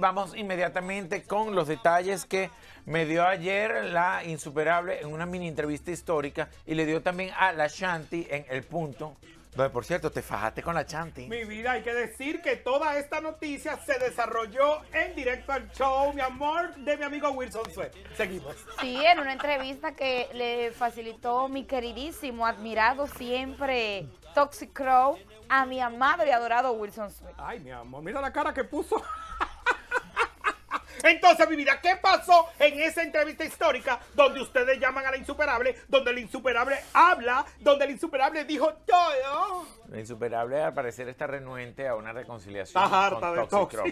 vamos inmediatamente con los detalles que me dio ayer la insuperable en una mini entrevista histórica y le dio también a la Shanti en El Punto. Donde, por cierto, te fajaste con la Shanti. Mi vida, hay que decir que toda esta noticia se desarrolló en directo al show, mi amor, de mi amigo Wilson Sweet. Seguimos. Sí, en una entrevista que le facilitó mi queridísimo, admirado siempre, Toxic Crow, a mi amado y adorado Wilson Sweet. Ay, mi amor, mira la cara que puso. Entonces, mi vida, ¿qué pasó en esa entrevista histórica donde ustedes llaman a la insuperable, donde la insuperable habla, donde la insuperable dijo todo? La insuperable al parecer está renuente a una reconciliación Cajarta de tóxico.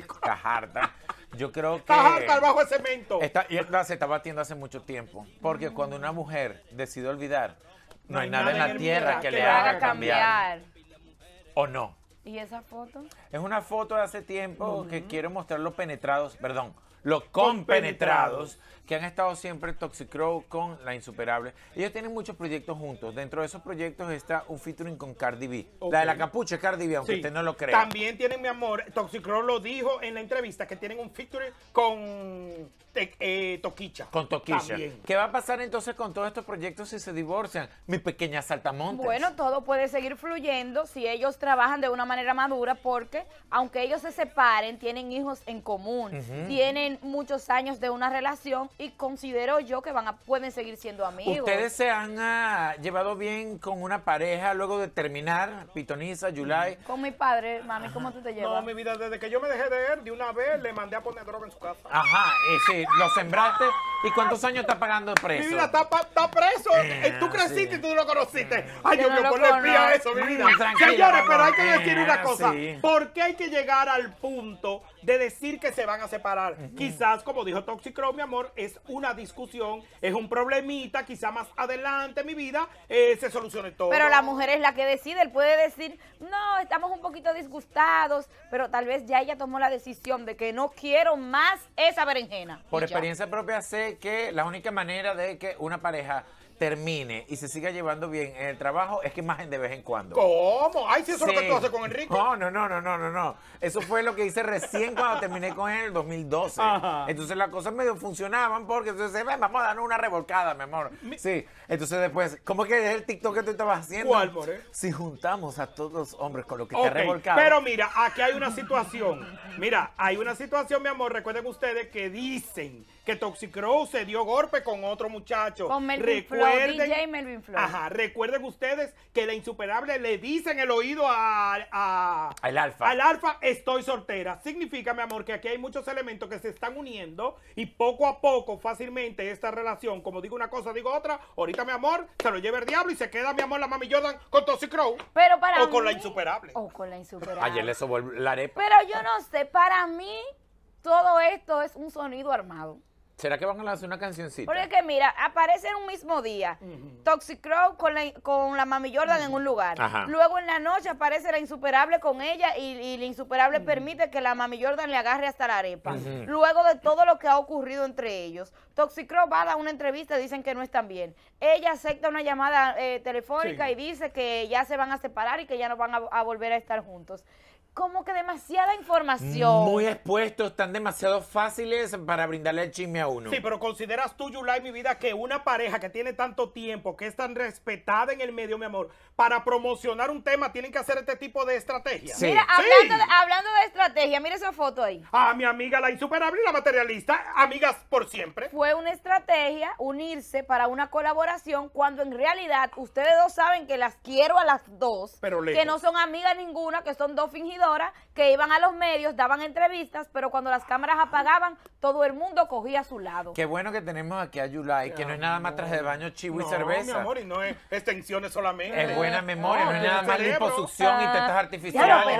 Yo creo que... al bajo de cemento. y esta se está batiendo hace mucho tiempo, porque cuando una mujer decide olvidar, no, hay, nada, en la tierra que, le haga cambiar. ¿O no? ¿Y esa foto? Es una foto de hace tiempo que quiero mostrar los penetrados, perdón, los compenetrados que han estado siempre Toxic con La Insuperable. Ellos tienen muchos proyectos juntos. Dentro de esos proyectos está un featuring con Cardi B. La de la capucha Cardi B, aunque usted no lo crea. También tienen, mi amor, Toxic lo dijo en la entrevista, que tienen un featuring con eh, Toquicha. Con Toquicha. ¿Qué va a pasar entonces con todos estos proyectos si se divorcian? Mi pequeña saltamontes. Bueno, todo puede seguir fluyendo si ellos trabajan de una manera madura porque aunque ellos se separen, tienen hijos en común, tienen muchos años de una relación y considero yo que van a, pueden seguir siendo amigos. ¿Ustedes se han ah, llevado bien con una pareja luego de terminar, Pitoniza, July? Con mi padre, mami, ¿cómo tú te llevas? No, mi vida, desde que yo me dejé de él, de una vez le mandé a poner droga en su casa. Ajá, y sí, lo sembraste ¿Y cuántos años está pagando preso? Mi vida, está, preso. Eh, eh, tú creciste y tú no lo conociste. Eh. Ay, Dios mío, por la eso, mi vida. Señores, pero hay que decir una cosa. ¿Por qué hay que llegar al punto de decir que se van a separar? Quizás, como dijo Toxicro, mi amor, es una discusión, es un problemita. Quizás más adelante, mi vida, se solucione todo. Pero la mujer es la que decide. Él puede decir, no, disgustados, pero tal vez ya ella tomó la decisión de que no quiero más esa berenjena. Por experiencia propia sé que la única manera de que una pareja termine y se siga llevando bien en el trabajo es que imagen de vez en cuando. ¿Cómo? Ay, si eso es lo que tú haces con Enrique. No, no, no, no, no, no, Eso fue lo que hice recién cuando terminé con él en el 2012. Entonces las cosas medio funcionaban porque entonces vamos a darnos una revolcada, mi amor. Sí. Entonces después, ¿cómo que es el TikTok que tú estabas haciendo? ¿Cuál, por Si juntamos a todos los hombres con lo que te Pero mira, aquí hay una situación. Mira, hay una situación, mi amor. Recuerden ustedes que dicen que Toxic Crow se dio golpe con otro muchacho. Con Melvin recuerden, DJ Melvin Flo. Ajá, recuerden ustedes que la insuperable le dice en el oído a, a al alfa. Al alfa, estoy soltera. Significa, mi amor, que aquí hay muchos elementos que se están uniendo y poco a poco, fácilmente, esta relación, como digo una cosa, digo otra, ahorita, mi amor, se lo lleva el diablo y se queda, mi amor, la mami Jordan con Toxic Crow. Pero para o con la insuperable. O con la insuperable. Ayer le sobró la arepa. Pero yo no sé, para mí todo esto es un sonido armado. ¿Será que van a lanzar una cancioncita? Porque mira, aparece en un mismo día Toxic con la, con la Mami Jordan en un lugar. Luego en la noche aparece la Insuperable con ella y, la Insuperable permite que la Mami Jordan le agarre hasta la arepa. Luego de todo lo que ha ocurrido entre ellos, Toxic va a dar una entrevista, y dicen que no están bien. Ella acepta una llamada eh, telefónica y dice que ya se van a separar y que ya no van a volver a estar juntos como que demasiada información. Muy expuestos, están demasiado fáciles para brindarle el chisme a uno. Sí, pero ¿consideras tú, Yulai, mi vida, que una pareja que tiene tanto tiempo, que es tan respetada en el medio, mi amor, para promocionar un tema tienen que hacer este tipo de estrategia. Sí. Mira, hablando, de, estrategia, mire esa foto ahí. Ah, mi amiga la insuperable y la materialista, amigas por siempre. Fue una estrategia unirse para una colaboración cuando en realidad ustedes dos saben que las quiero a las dos, que no son amigas ninguna, que son dos fingidoras, que iban a los medios, daban entrevistas, pero cuando las cámaras apagaban, todo el mundo cogía a su lado. Qué bueno que tenemos aquí a Yulay que no, hay es nada más traje de baño, chivo y cerveza. mi amor, y no es extensiones solamente. bueno la memoria, no, es nada más liposucción y tetas ah. artificiales.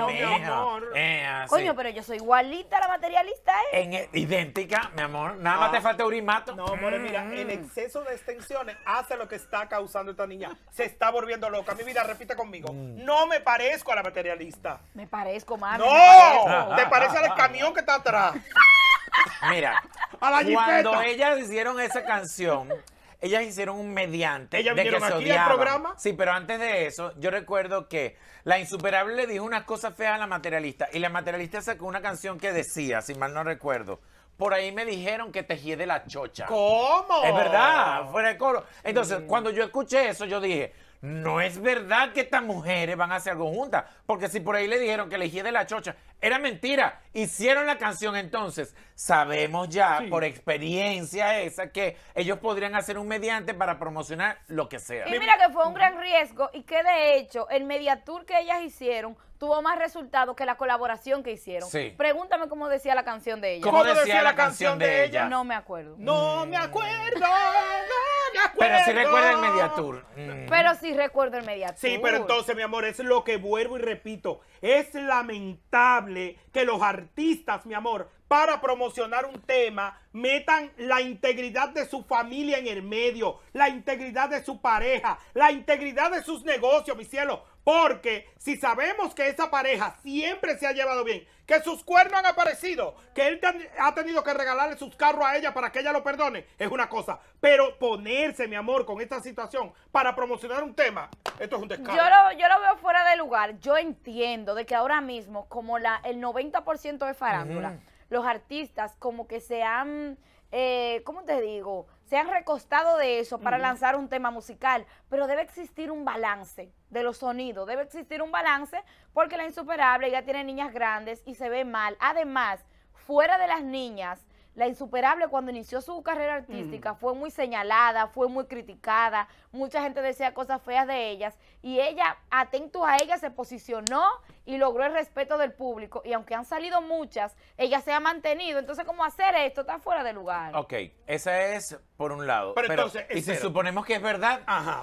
Eh, Coño, pero yo soy igualita a la materialista, ¿eh? En, e, idéntica, mi amor. Nada más ah. te falta urimato. No, amor, mira, el mm. exceso de extensiones hace lo que está causando esta niña. Se está volviendo loca. Mi vida, repite conmigo. Mm. No me parezco a la materialista. Me parezco, mami. ¡No! Ah, te parece al camión que está atrás. Mira, cuando ellas hicieron esa canción, ellas hicieron un mediante. de que se programa? Sí, pero antes de eso, yo recuerdo que la insuperable le dijo unas cosas feas a la materialista y la materialista sacó una canción que decía, si mal no recuerdo. Por ahí me dijeron que tejí de la chocha. ¿Cómo? Es verdad, fuera de coro. Entonces, cuando yo escuché eso, yo dije, no es verdad que estas mujeres van a hacer algo juntas. Porque si por ahí le dijeron que elegía de la chocha, era mentira. Hicieron la canción entonces. Sabemos ya por experiencia esa que ellos podrían hacer un mediante para promocionar lo que sea. Y mira que fue un gran riesgo y que de hecho el mediatur que ellas hicieron tuvo más resultados que la colaboración que hicieron. Pregúntame cómo decía la canción de ellas ¿Cómo, decía, la, canción, de, ellas No me acuerdo. No me acuerdo. Pero sí recuerda el Mediatur. Mm. Pero sí recuerdo el Mediatur. Sí, pero entonces, mi amor, es lo que vuelvo y repito. Es lamentable que los artistas, mi amor, para promocionar un tema, metan la integridad de su familia en el medio, la integridad de su pareja, la integridad de sus negocios, mi cielo. Porque si sabemos que esa pareja siempre se ha llevado bien, que sus cuernos han aparecido, que él ha tenido que regalarle sus carros a ella para que ella lo perdone, es una cosa. Pero ponerse, mi amor, con esta situación para promocionar un tema, esto es un descaro. Yo lo, yo lo veo fuera de lugar. Yo entiendo de que ahora mismo, como la, el 90% de farándula, los artistas como que se han, eh, ¿cómo te digo?, se han recostado de eso para lanzar un tema musical, pero debe existir un balance de los sonidos, debe existir un balance porque la insuperable ya tiene niñas grandes y se ve mal. Además, fuera de las niñas, la insuperable cuando inició su carrera artística mm. fue muy señalada, fue muy criticada, mucha gente decía cosas feas de ellas y ella, atento a ella, se posicionó y logró el respeto del público y aunque han salido muchas, ella se ha mantenido, entonces cómo hacer esto está fuera de lugar. Ok, esa es por un lado. Pero, y si suponemos que es verdad,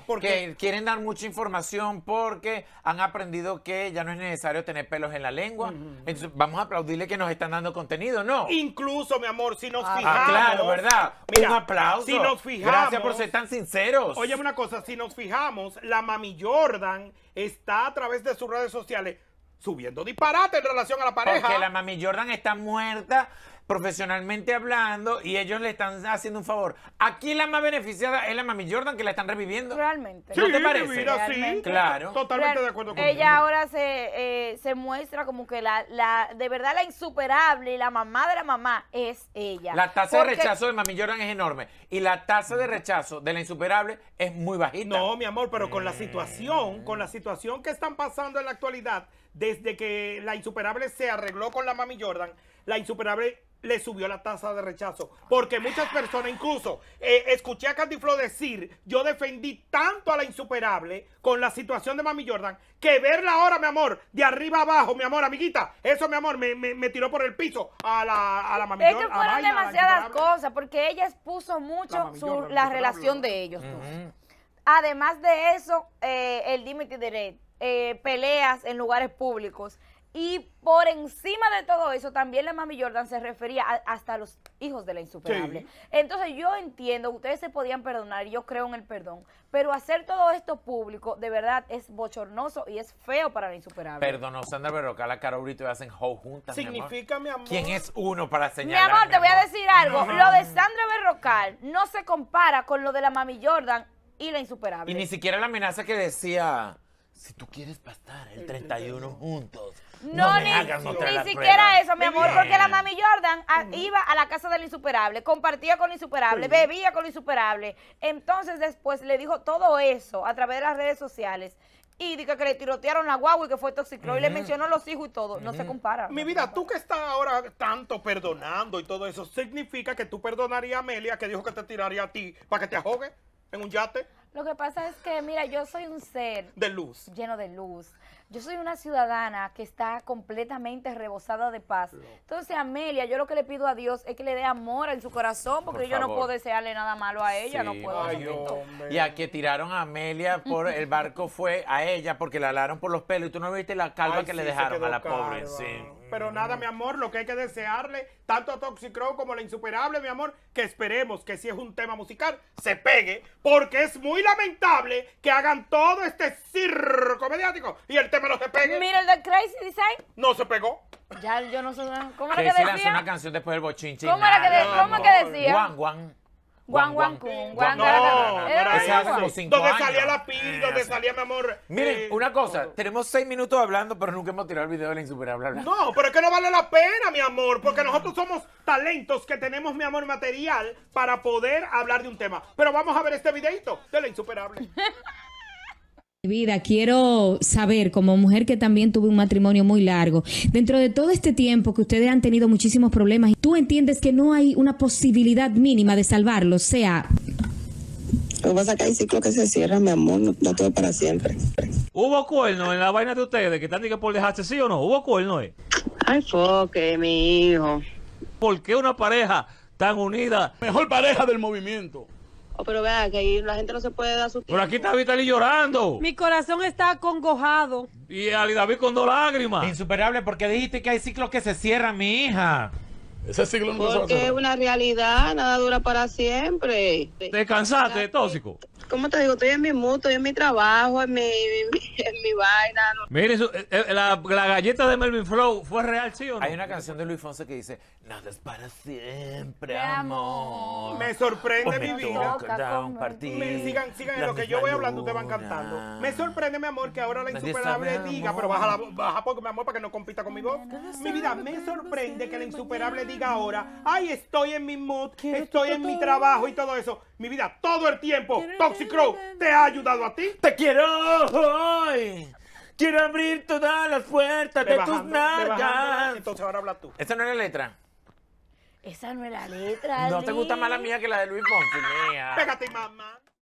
porque quieren dar mucha información porque han aprendido que ya no es necesario tener pelos en la lengua. Entonces, vamos a aplaudirle que nos están dando contenido, ¿no? Incluso, mi amor, si nos ah, fijamos. Ah, claro, ¿verdad? un aplauso. nos fijamos. Gracias por ser tan sinceros. Oye, una cosa, si nos fijamos, la mami Jordan está a través de sus redes sociales subiendo disparate en relación a la pareja. Porque la mami Jordan está muerta profesionalmente hablando y ellos le están haciendo un favor. Aquí la más beneficiada es la Mami Jordan que la están reviviendo. Realmente. ¿No te parece? claro. Totalmente de acuerdo con Ella Ella ahora se, eh, se muestra como que la, de verdad la insuperable y la mamá de la mamá es ella. La tasa de rechazo de Mami Jordan es enorme y la tasa de rechazo de la insuperable es muy bajita. No, mi amor, pero con la situación, con la situación que están pasando en la actualidad, desde que la insuperable se arregló con la Mami Jordan, la insuperable le subió la tasa de rechazo. Porque muchas personas, incluso eh, escuché a Candy decir, yo defendí tanto a la insuperable con la situación de Mami Jordan, que verla ahora, mi amor, de arriba abajo, mi amor, amiguita, eso, mi amor, me, tiró por el piso a la, a Mami Jordan. Es fueron demasiadas cosas, porque ella expuso mucho la, relación de ellos. Además de eso, eh, el Dimitri Direct eh, peleas en lugares públicos. Y por encima de todo eso, también la mami Jordan se refería hasta a los hijos de la insuperable. Entonces yo entiendo, ustedes se podían perdonar, yo creo en el perdón, pero hacer todo esto público de verdad es bochornoso y es feo para la insuperable. Perdonó Sandra Berrocal a Carolito y hacen ho juntas. Significa, mi amor. ¿Quién es uno para señalar? Mi amor, te voy a decir algo. Lo de Sandra Berrocal no se compara con lo de la mami Jordan y la insuperable. Y ni siquiera la amenaza que decía si tú quieres pasar el 31 juntos. No, ni, hagas ni siquiera eso, mi amor, porque la mami Jordan ah, mm. iba a la casa del insuperable, compartía con el insuperable, bebía con el insuperable. Entonces después le dijo todo eso a través de las redes sociales. Y dijo que le tirotearon la guagua y que fue toxiclo. Y le mm. mencionó los hijos y todo. No se mm. compara. Mi vida, tú que estás ahora tanto perdonando y todo eso, ¿significa que tú perdonarías a Amelia que dijo que te tiraría a ti para que te ahogue en un yate? Lo que pasa es que, mira, yo soy un ser... De luz. Lleno de luz. Yo soy una ciudadana que está completamente rebosada de paz. Entonces, Amelia, yo lo que le pido a Dios es que le dé amor en su corazón, porque yo no puedo desearle nada malo a ella, no puedo. y a que tiraron a Amelia por el barco fue a ella porque la alaron por los pelos y tú no viste la calva que le dejaron a la pobre? pobre. Sí. Pero nada, mi amor, lo que hay que desearle, tanto a Toxic como a la insuperable, mi amor, que esperemos que si es un tema musical, se pegue, porque es muy lamentable que hagan todo este circo mediático y el tema no se pegue. Mira el de Crazy Design. No se pegó. Ya, yo no sé. ¿Cómo era que, decía? una canción después del bochinche. ¿Cómo era que, decía? Guan Guan Kun, Guan No, era Donde salía la pil, donde salía mi amor. Miren, eh, una cosa, tenemos seis minutos hablando, pero nunca hemos tirado el video de la insuperable. No, pero es que no vale la pena, mi amor, porque nosotros somos talentos que tenemos, mi amor, material para poder hablar de un tema. Pero vamos a ver este videito de la insuperable. Vida, quiero saber, como mujer que también tuve un matrimonio muy largo, dentro de todo este tiempo que ustedes han tenido muchísimos problemas, ¿tú entiendes que no hay una posibilidad mínima de salvarlo? sea... que hay que se cierra mi amor, no, todo para siempre. ¿Hubo cuerno en la vaina de ustedes que están que por dejarse sí o no? ¿Hubo cuerno, eh? Ay, mi hijo. ¿Por qué una pareja tan unida? Mejor pareja del movimiento. Oh, pero vea que ahí la gente no se puede dar su Pero aquí está Vitali llorando. Mi corazón está acongojado Y Ali David con dos lágrimas. Insuperable porque dijiste que hay ciclos que se cierran, mi hija. Ese siglo no Porque es una realidad, nada dura para siempre. ¿Te cansaste tóxico? ¿Cómo te digo? Estoy en mi mundo, estoy en mi trabajo, en mi, en mi vaina. Mire, eh, eh, la, galleta de Melvin Flow fue real, ¿sí o no? Hay una canción de Luis Fonse que dice, nada es para siempre, amor. Me sorprende mi vida. Me, sigan, sigan en lo que yo voy hablando, ustedes van cantando. Me sorprende, mi amor, que ahora la insuperable diga, pero baja, la, baja porque, mi amor, para que no compita con mi voz. Mi vida, me sorprende que la insuperable diga ahora, ay, estoy en mi mood, estoy en mi trabajo y todo eso. Mi vida, todo el tiempo, Toxic Crow, ¿te ha ayudado a ti? ¡Te quiero hoy! Quiero abrir todas las puertas de tus nalgas. Entonces ahora habla tú. ¿Esa no es la letra? Esa no es la letra. ¿No te gusta más la mía que la de Luis Ponce? Pégate, mamá.